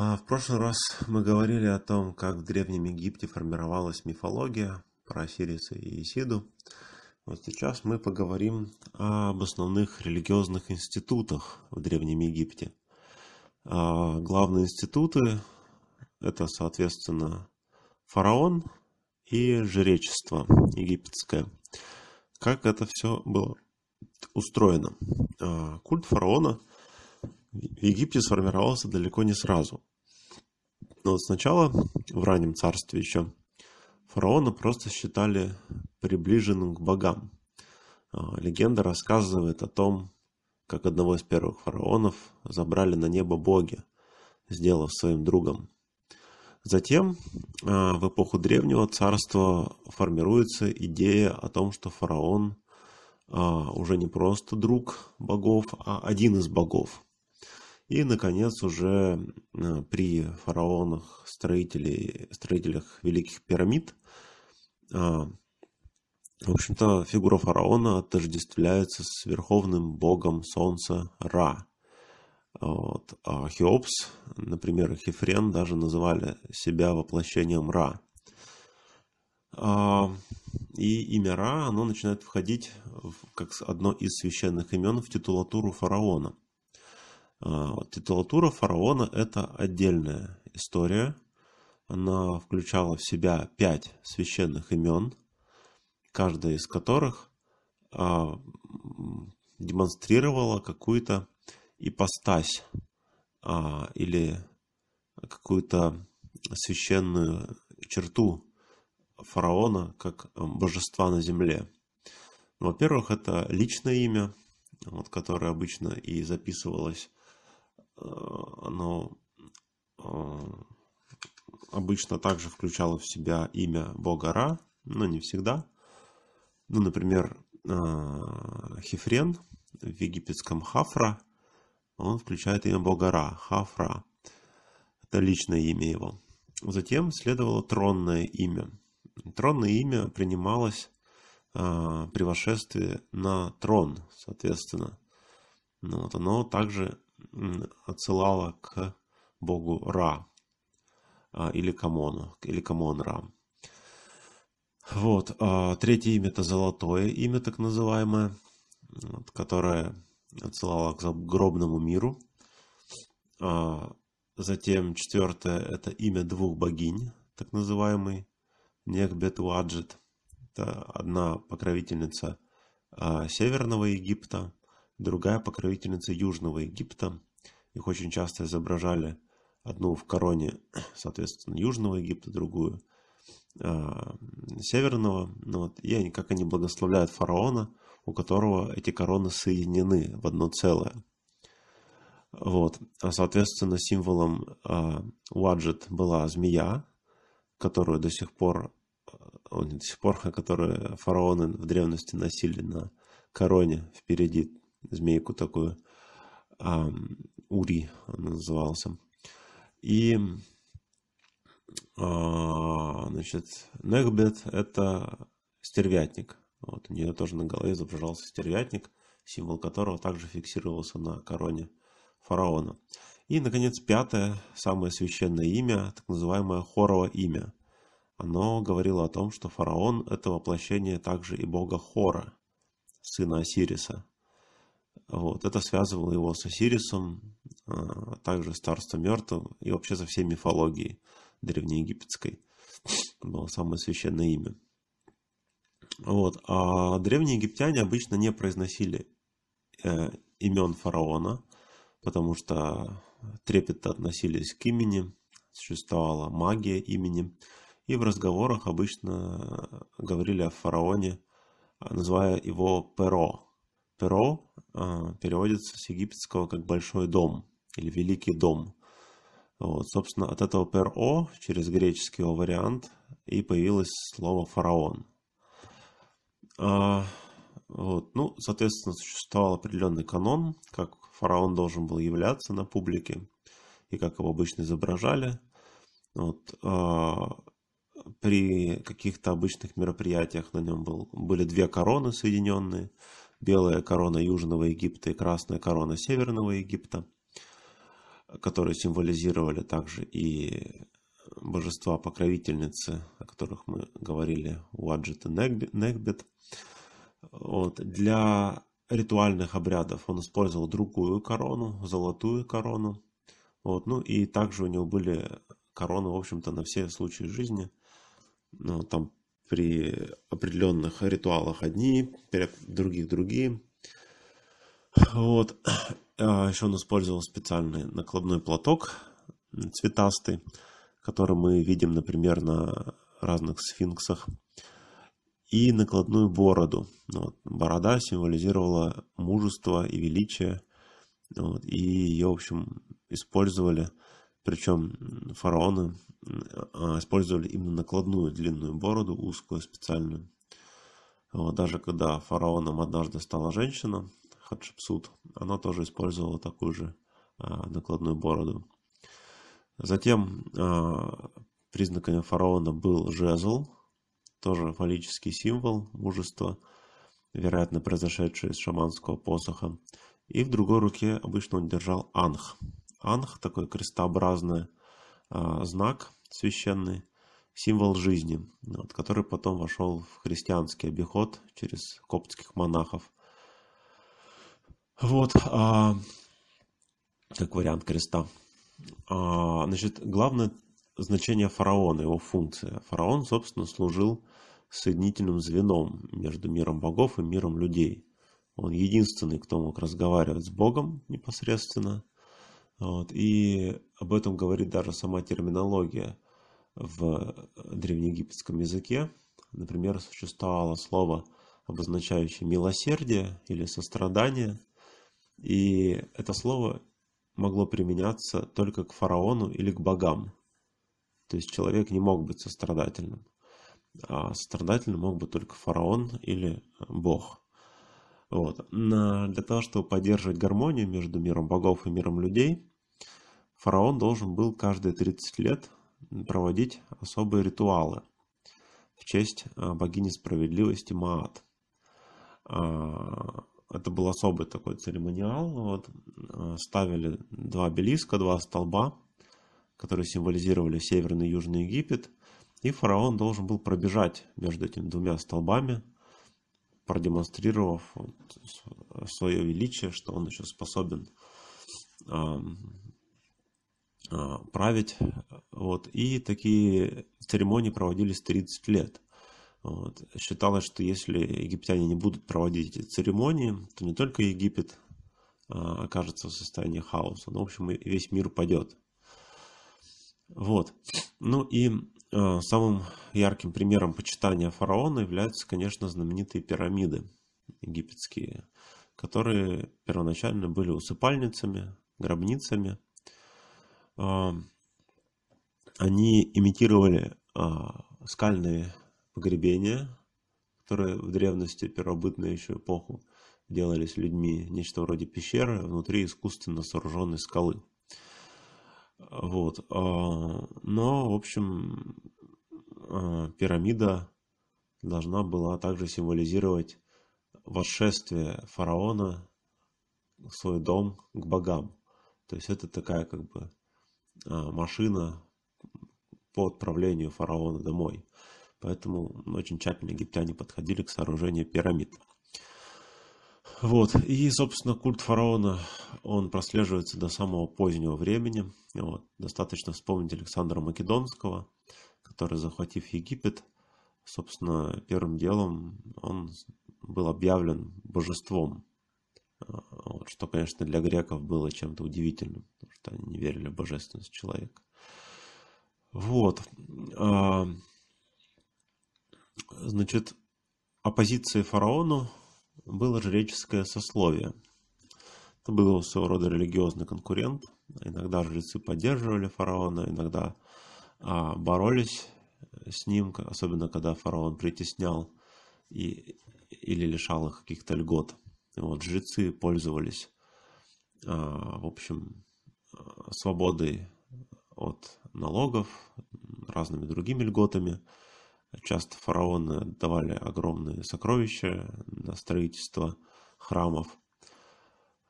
А, в прошлый раз мы говорили о том, как в Древнем Египте формировалась мифология про Осириса и Исиду. Вот сейчас мы поговорим об основных религиозных институтах в Древнем Египте. А, главные институты – это, соответственно, фараон и жречество египетское. Как это все было устроено? А, культ фараона – в Египте сформировался далеко не сразу. Но вот сначала, в раннем царстве еще, фараона просто считали приближенным к богам. А, легенда рассказывает о том, как одного из первых фараонов забрали на небо боги, сделав своим другом. Затем, а, в эпоху древнего царства формируется идея о том, что фараон а, уже не просто друг богов, а один из богов – и, наконец, уже э, при фараонах, строителей, строителях Великих Пирамид, а, в общем-то, фигура фараона отождествляется с верховным богом солнца Ра. Вот. А Хеопс, например, Хефрен даже называли себя воплощением Ра. А, и имя Ра, оно начинает входить в, как одно из священных имен в титулатуру фараона – а, титулатура фараона – это отдельная история. Она включала в себя пять священных имен, каждая из которых а, демонстрировала какую-то ипостась а, или какую-то священную черту фараона как божества на земле. Во-первых, это личное имя, вот, которое обычно и записывалось Э, оно э, обычно также включало в себя имя бога Ра, но не всегда. Ну, например, э, Хефрен в египетском Хафра, он включает имя бога Ра, Хафра. Это личное имя его. Затем следовало тронное имя. Тронное имя принималось при вошествии на трон, соответственно. Ну, вот оно также отсылала к богу Ра а, или Камону, или Камон Ра. Вот, а, третье имя это золотое имя, так называемое, которое отсылало к загробному миру. А, затем четвертое это имя двух богинь, так называемый Нехбетуаджет. Это одна покровительница Северного Египта, другая покровительница Южного Египта. Их очень часто изображали одну в короне, соответственно, Южного Египта, другую а, Северного. Ну, вот, и они, как они благословляют фараона, у которого эти короны соединены в одно целое. Вот. А, соответственно, символом э, Уаджет была змея, которую до сих пор, э, он до сих пор, а которую фараоны в древности носили на короне впереди змейку такую, а, Ури она назывался. И а, значит, Нехбет это стервятник. Вот, у нее тоже на голове изображался стервятник, символ которого также фиксировался на короне фараона. И, наконец, пятое, самое священное имя, так называемое Хорово имя. Оно говорило о том, что фараон – это воплощение также и бога Хора, сына Осириса, вот. Это связывало его с Осирисом, а также с царством Мертвым и вообще со всей мифологией древнеегипетской. Было самое священное имя. Вот. А древние египтяне обычно не произносили э, имен фараона, потому что трепетно относились к имени, существовала магия имени, и в разговорах обычно говорили о фараоне, называя его Перо. Перо Э, переводится с египетского как «большой дом» или «великий дом». Вот, собственно, от этого перо через греческий его вариант и появилось слово «фараон». А, вот, ну, соответственно, существовал определенный канон, как фараон должен был являться на публике и как его обычно изображали. Вот, а, при каких-то обычных мероприятиях на нем был, были две короны соединенные – белая корона Южного Египта и красная корона Северного Египта, которые символизировали также и божества-покровительницы, о которых мы говорили, Уаджет и Негбет. Вот. Для ритуальных обрядов он использовал другую корону, золотую корону. Вот. Ну и также у него были короны, в общем-то, на все случаи жизни. Ну, там при определенных ритуалах одни, при других другие. Вот. А Еще он использовал специальный накладной платок цветастый, который мы видим, например, на разных сфинксах, и накладную бороду. Ну вот. Борода символизировала мужество и величие, вот. и ее, в общем, использовали – причем фараоны а, использовали именно накладную длинную бороду, узкую, специальную. Даже когда фараоном однажды стала женщина, Хатшепсут, она тоже использовала такую же а, накладную бороду. Затем а, признаками фараона был жезл, тоже фаллический символ мужества, вероятно, произошедший из шаманского посоха. И в другой руке обычно он держал анх, анх, такой крестообразный а, знак священный, символ жизни, вот, который потом вошел в христианский обиход через коптских монахов. Вот, а, как вариант креста. А, значит, главное значение фараона, его функция. Фараон, собственно, служил соединительным звеном между миром богов и миром людей. Он единственный, кто мог разговаривать с Богом непосредственно – вот. И об этом говорит даже сама терминология в древнеегипетском языке. Например, существовало слово, обозначающее милосердие или сострадание. И это слово могло применяться только к фараону или к богам. То есть человек не мог быть сострадательным. А сострадательным мог быть только фараон или бог. Вот. Для того, чтобы поддерживать гармонию между миром богов и миром людей, фараон должен был каждые 30 лет проводить особые ритуалы в честь а, богини справедливости Маат. А, это был особый такой церемониал. Вот. А, ставили два обелиска, два столба, которые символизировали Северный и Южный Египет. И фараон должен был пробежать между этими двумя столбами – продемонстрировав вот свое величие, что он еще способен а, а, править. Вот. И такие церемонии проводились 30 лет. Вот. Считалось, что если египтяне не будут проводить эти церемонии, то не только Египет а, окажется в состоянии хаоса, но, в общем, и весь мир падет. Вот. Ну и Э, самым ярким примером почитания фараона являются, конечно, знаменитые пирамиды египетские, которые первоначально были усыпальницами, гробницами. Э, они имитировали э, скальные погребения, которые в древности, первобытную еще эпоху, делались людьми, нечто вроде пещеры внутри искусственно сооруженной скалы. Вот. А, но, в общем, а, пирамида должна была также символизировать восшествие фараона в свой дом к богам. То есть это такая как бы а, машина по отправлению фараона домой. Поэтому очень тщательно египтяне подходили к сооружению пирамид. Вот. И, собственно, культ фараона, он прослеживается до самого позднего времени. Вот. Достаточно вспомнить Александра Македонского, который, захватив Египет, собственно, первым делом он был объявлен божеством. А, вот, что, конечно, для греков было чем-то удивительным, потому что они не верили в божественность человека. Вот. А, значит, оппозиции фараону было жреческое сословие. Это был своего рода религиозный конкурент. Иногда жрецы поддерживали фараона, иногда а, боролись с ним, особенно когда фараон притеснял и, или лишал их каких-то льгот. И вот жрецы пользовались, а, в общем, свободой от налогов, разными другими льготами. Часто фараоны отдавали огромные сокровища на строительство храмов.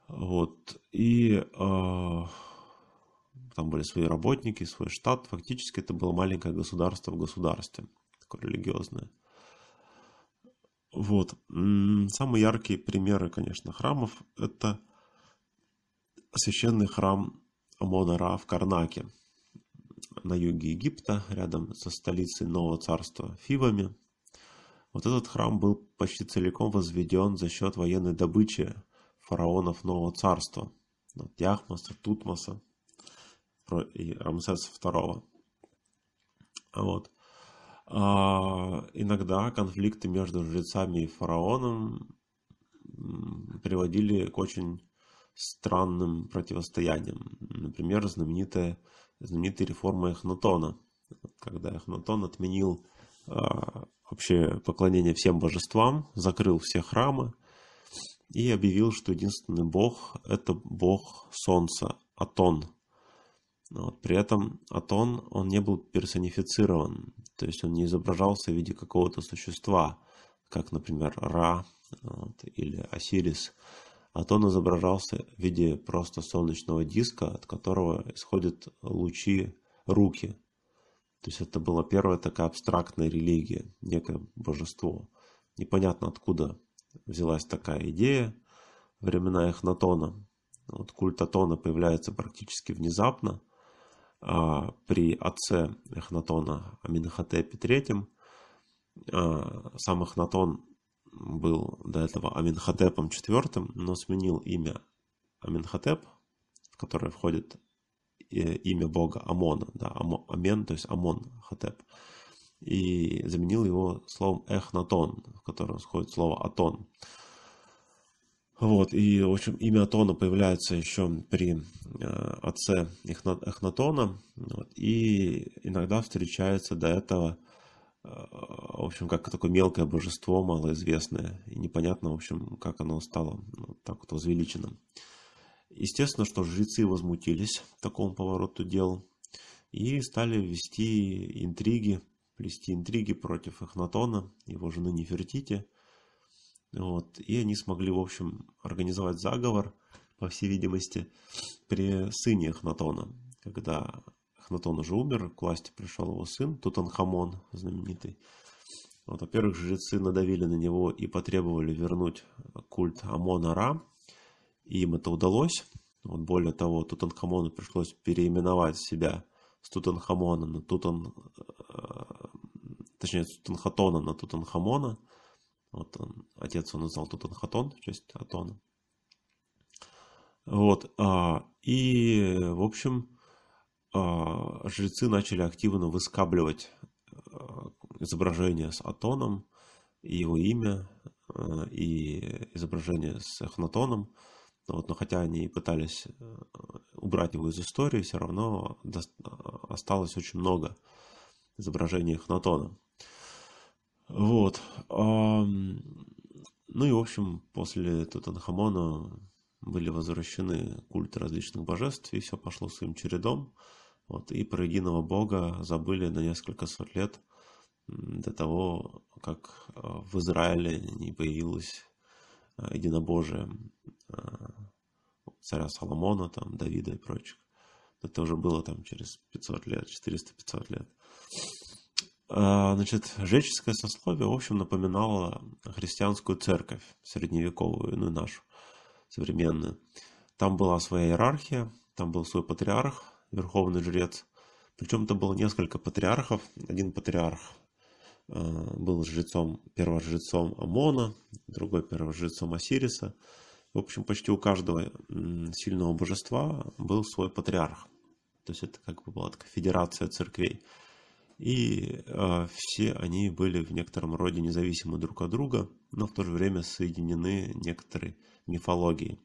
Вот. И э, там были свои работники, свой штат. Фактически это было маленькое государство в государстве, такое религиозное. Вот. Самые яркие примеры, конечно, храмов – это священный храм Амона-Ра в Карнаке – на юге Египта, рядом со столицей нового царства Фивами. Вот этот храм был почти целиком возведен за счет военной добычи фараонов нового царства. Тяхмаса, Яхмаса, Тутмоса и Рамсеса II. Вот. А, иногда конфликты между жрецами и фараоном приводили к очень странным противостояниям. Например, знаменитое знаменитой реформы Эхнатона, когда Эхнатон отменил а, вообще поклонение всем божествам, закрыл все храмы и объявил, что единственный бог – это бог солнца, Атон. Вот. При этом Атон, он не был персонифицирован, то есть он не изображался в виде какого-то существа, как, например, Ра вот, или Осирис. А Он изображался в виде просто солнечного диска, от которого исходят лучи руки. То есть это была первая такая абстрактная религия, некое божество. Непонятно откуда взялась такая идея времена Эхнатона. Вот культ Атона появляется практически внезапно. А при отце Эхнатона Аминхотепе III а, сам Эхнатон был до этого Аминхотепом IV, но сменил имя Аминхотеп, в которое входит э, имя бога Амона, да, Амен, то есть Амон Хатеп, и заменил его словом Эхнатон, в котором сходит слово Атон. Вот, и, в общем, имя Атона появляется еще при э, отце Эхнатона, вот, и иногда встречается до этого в общем, как такое мелкое божество, малоизвестное, и непонятно, в общем, как оно стало ну, так вот возвеличенным. Естественно, что жрецы возмутились такому повороту дел и стали вести интриги, плести интриги против Эхнатона, его жены Нефертити. Вот. И они смогли, в общем, организовать заговор, по всей видимости, при сыне Эхнатона, когда Ахнатон уже умер, к власти пришел его сын Тутанхамон знаменитый. Вот, во-первых, жрецы надавили на него и потребовали вернуть культ Амона-Ра. Им это удалось. Вот, более того, Тутанхамону пришлось переименовать себя с Тутанхамона на Тутан... Э, точнее, с Тутанхатона на Тутанхамона. Вот он, отец он назвал Тутанхатон в честь Атона. Вот, а, и, в общем, Э, жрецы начали активно выскабливать э, изображение с Атоном, и его имя, э, и изображение с Эхнатоном. Ну вот, но хотя они и пытались убрать его из истории, все равно осталось очень много изображений Эхнатона. Вот. Ну и, в общем, после Тутанхамона были возвращены культы различных божеств, и все пошло своим чередом. Вот, и про единого Бога забыли на несколько сот лет до того, как э, в Израиле не появилось э, единобожие э, царя Соломона, там, Давида и прочих. Это уже было там через 500 лет, 400-500 лет. А, значит, жреческое сословие, в общем, напоминало христианскую церковь, средневековую, ну и нашу, современную. Там была своя иерархия, там был свой патриарх, верховный жрец. Причем это было несколько патриархов. Один патриарх э, был жрецом, первожрецом Амона, другой первожрецом Осириса. В общем, почти у каждого сильного божества был свой патриарх. То есть это как бы была такая федерация церквей. И э, все они были в некотором роде независимы друг от друга, но в то же время соединены некоторой мифологией.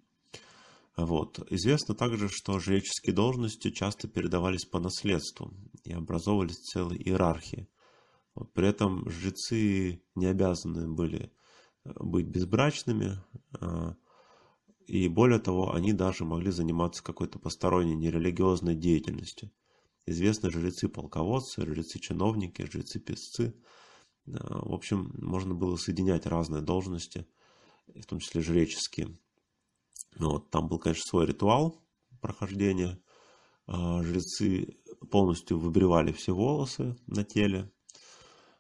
Вот. Известно также, что жреческие должности часто передавались по наследству и образовывались целые иерархии. Вот. При этом жрецы не обязаны были э, быть безбрачными, а, и более того, они даже могли заниматься какой-то посторонней нерелигиозной деятельностью. Известны жрецы-полководцы, жрецы-чиновники, жрецы-песцы. Э, в общем, можно было соединять разные должности, в том числе жреческие. Ну, вот, там был, конечно, свой ритуал прохождения. А, жрецы полностью выбривали все волосы на теле.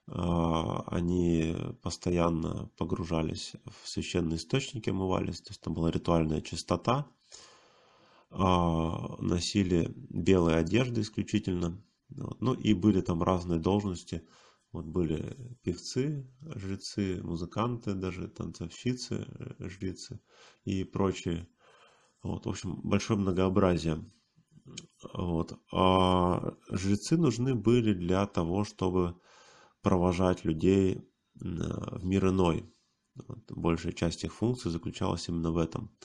А, они постоянно погружались в священные источники, омывались. То есть там была ритуальная чистота. А, носили белые одежды исключительно. Ну и были там разные должности – вот были певцы, жрецы, музыканты, даже танцовщицы, э, жрецы и прочие. Вот, в общем, большое многообразие. Вот. А жрецы нужны были для того, чтобы провожать людей э, в мир иной. Вот. Большая часть их функций заключалась именно в этом,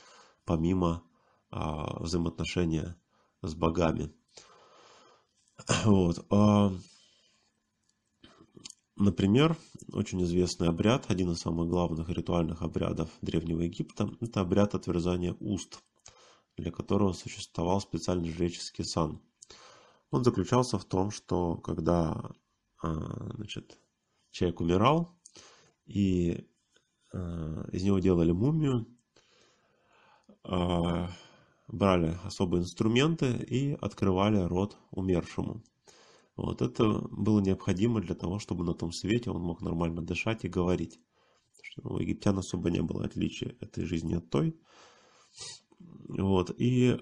помимо а, взаимоотношения с богами. Вот. А, Например, очень известный обряд, один из самых главных ритуальных обрядов Древнего Египта, это обряд отверзания уст, для которого существовал специальный жреческий сан. Он заключался в том, что когда а, значит, человек умирал, и а, из него делали мумию, а, брали особые инструменты и открывали рот умершему. Вот это было необходимо для того, чтобы на том свете он мог нормально дышать и говорить. Что у египтян особо не было отличия этой жизни от той. Вот, и э,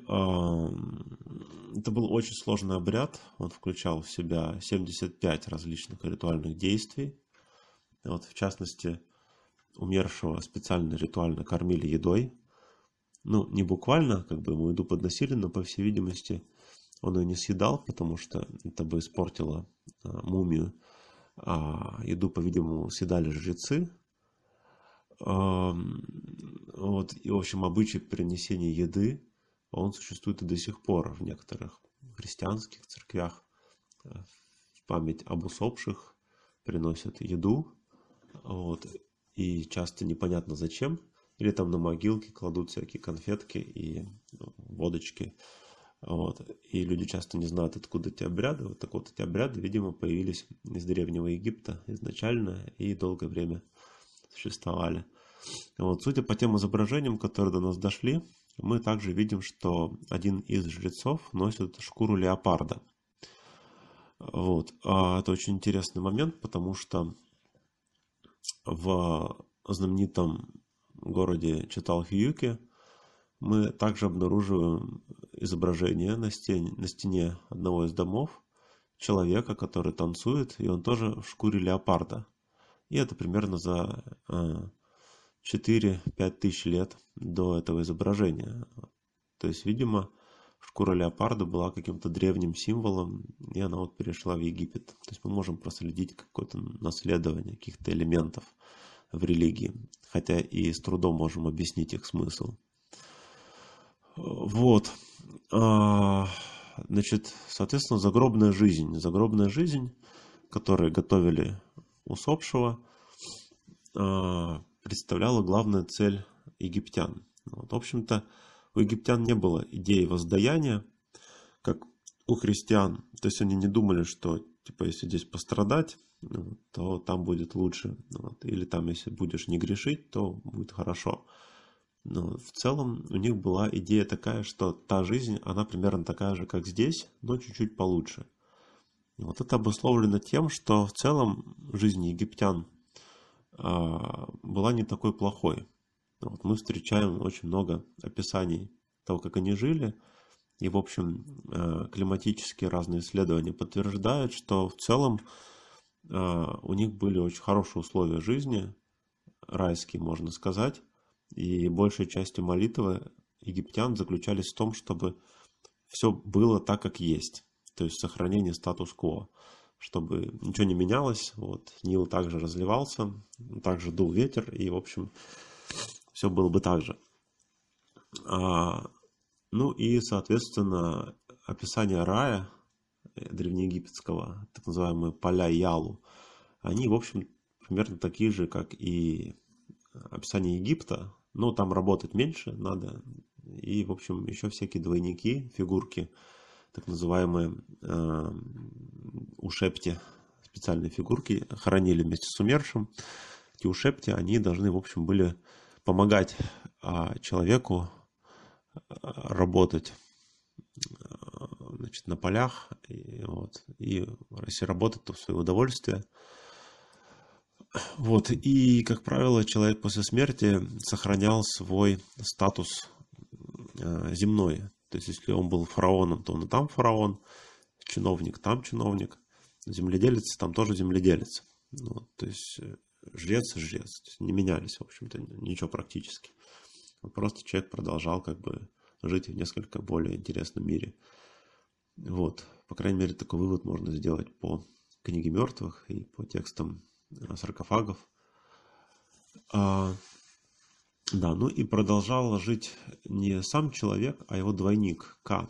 это был очень сложный обряд. Он включал в себя 75 различных ритуальных действий. Вот, в частности, умершего специально ритуально кормили едой. Ну, не буквально, как бы ему еду подносили, но, по всей видимости, он ее не съедал, потому что это бы испортило а, мумию. А еду, по-видимому, съедали жрецы. Вот, и, в общем, обычай принесения еды, он существует и до сих пор в некоторых христианских церквях. А, в память об усопших приносят еду. Вот, и часто непонятно зачем. Или там на могилке кладут всякие конфетки и ну, водочки. Вот. И люди часто не знают, откуда эти обряды. Вот так вот эти обряды, видимо, появились из Древнего Египта изначально и долгое время существовали. Вот. Судя по тем изображениям, которые до нас дошли, мы также видим, что один из жрецов носит шкуру леопарда. Вот. А это очень интересный момент, потому что в знаменитом городе Читалхиюке – мы также обнаруживаем изображение на стене, на стене одного из домов человека, который танцует, и он тоже в шкуре леопарда. И это примерно за 4-5 э, тысяч лет до этого изображения. То есть, видимо, шкура леопарда была каким-то древним символом, и она вот перешла в Египет. То есть мы можем проследить какое-то наследование каких-то элементов в религии, хотя и с трудом можем объяснить их смысл. Вот. А, значит, соответственно, загробная жизнь. Загробная жизнь, которую готовили усопшего, а, представляла главную цель египтян. Вот, в общем-то, у египтян не было идеи воздаяния, как у христиан. То есть они не думали, что типа если здесь пострадать, то там будет лучше. Вот. Или там, если будешь не грешить, то будет хорошо. Но ну, в целом у них была идея такая, что та жизнь, она примерно такая же, как здесь, но чуть-чуть получше. И вот это обусловлено тем, что в целом жизнь египтян а, была не такой плохой. Вот мы встречаем очень много описаний того, как они жили. И, в общем, э, климатические разные исследования подтверждают, что в целом а, у них были очень хорошие условия жизни, райские, можно сказать. И большей частью молитвы египтян заключались в том, чтобы все было так, как есть. То есть сохранение статус-кво, чтобы ничего не менялось. Вот, Нил также разливался, также дул ветер, и, в общем, все было бы так же. А, ну и, соответственно, описание рая э, древнеегипетского, так называемые поля Ялу, они, в общем, примерно такие же, как и описание Египта, но там работать меньше надо. И, в общем, еще всякие двойники, фигурки, так называемые э, ушепти, специальные фигурки, хоронили вместе с умершим. Эти ушепти, они должны, в общем, были помогать а, э, человеку работать э, значит, на полях, и, вот, и если работать, то в свое удовольствие – вот, и, как правило, человек после смерти сохранял свой статус э, земной. То есть, если он был фараоном, то он и там фараон, чиновник там чиновник, земледелец там тоже земледелец. Ну, то есть, э, жрец жрец. То есть, не менялись, в общем-то, ничего практически. Просто человек продолжал как бы жить в несколько более интересном мире. Вот, по крайней мере, такой вывод можно сделать по книге мертвых и по текстам Э, саркофагов. А, да, ну и продолжал жить не сам человек, а его двойник К,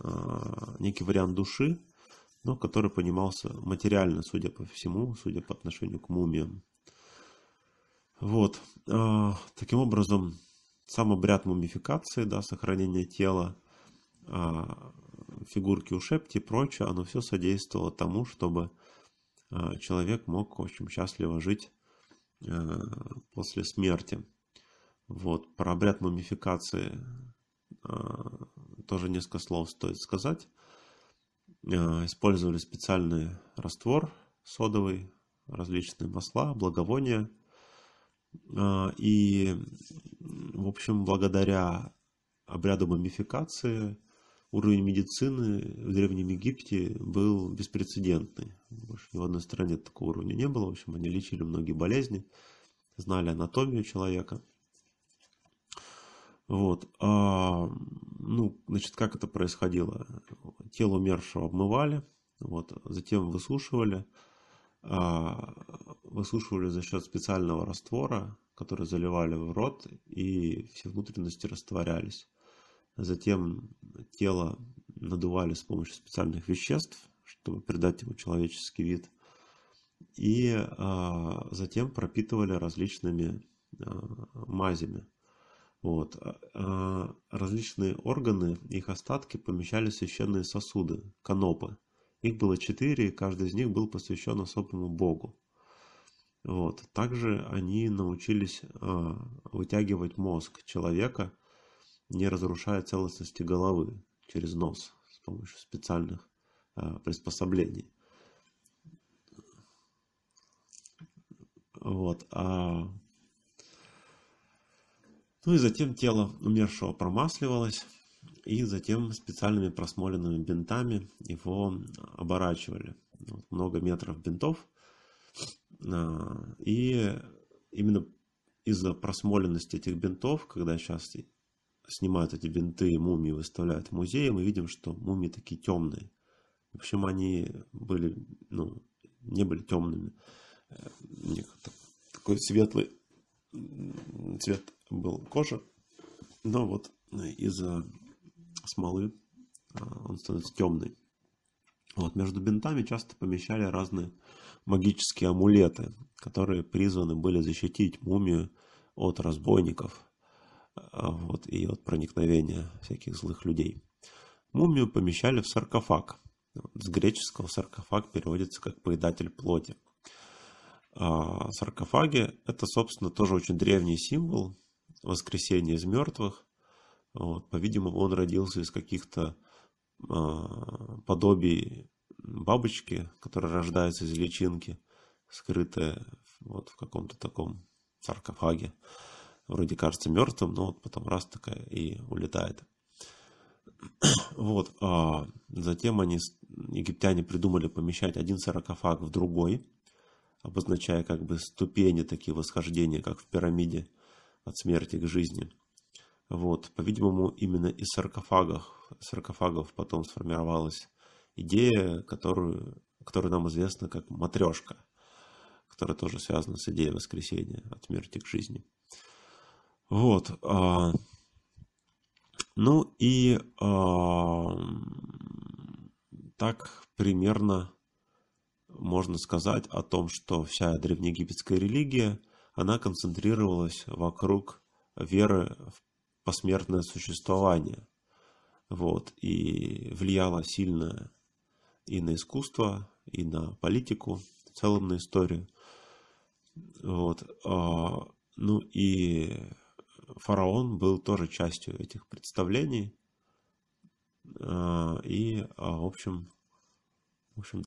а, некий вариант души, но который понимался материально, судя по всему, судя по отношению к мумиям. Вот, а, таким образом, сам обряд мумификации, да, сохранение тела, э, фигурки у шепти и прочее, оно все содействовало тому, чтобы Э, человек мог, в общем, счастливо жить э, после смерти. Вот, про обряд мумификации э, тоже несколько слов стоит сказать. Использовали специальный раствор содовый, различные масла, благовония. И, в общем, благодаря обряду мумификации – уровень медицины в Древнем Египте был беспрецедентный. Больше ни в одной стране такого уровня не было. В общем, они лечили многие болезни, знали анатомию человека. Вот. А, ну, значит, как это происходило? Тело умершего обмывали, вот, затем высушивали, а, высушивали за счет специального раствора, который заливали в рот, и все внутренности растворялись. Затем тело надували с помощью специальных веществ, чтобы придать ему человеческий вид. И а, затем пропитывали различными а, мазями. Вот. А, различные органы, их остатки помещали в священные сосуды, канопы. Их было четыре, и каждый из них был посвящен особому богу. Вот. Также они научились вытягивать мозг человека – не разрушая целостности головы через нос с помощью специальных э, приспособлений. Вот. А... Ну и затем тело умершего промасливалось, и затем специальными просмоленными бинтами его оборачивали. Вот, много метров бинтов. А, и именно из-за просмоленности этих бинтов, когда сейчас снимают эти бинты мумии, выставляют в музее, мы видим, что мумии такие темные. В общем, они были, ну, не были темными. Э, у них такой светлый цвет был кожа, но вот э, из-за смолы э, он становится темный. Вот, между бинтами часто помещали разные магические амулеты, которые призваны были защитить мумию от разбойников а, вот, и от проникновения всяких злых людей. Мумию помещали в саркофаг. С греческого саркофаг переводится как «поедатель плоти». А, саркофаги – это, собственно, тоже очень древний символ воскресения из мертвых. Вот, по-видимому, он родился из каких-то а, подобий бабочки, которая рождается из личинки, скрытая вот в каком-то таком саркофаге вроде кажется мертвым, но вот потом раз такая и улетает. Вот. А затем они, египтяне, придумали помещать один саркофаг в другой, обозначая как бы ступени такие восхождения, как в пирамиде от смерти к жизни. Вот. По-видимому, именно из саркофагов, саркофагов потом сформировалась идея, которую, которая нам известна как матрешка, которая тоже связана с идеей воскресения от смерти к жизни. Вот. А, ну и а, так примерно можно сказать о том, что вся древнеегипетская религия, она концентрировалась вокруг веры в посмертное существование. Вот, и влияла сильно и на искусство, и на политику, в целом на историю. Вот, а, ну и фараон был тоже частью этих представлений. Э, и, а, в общем, в общем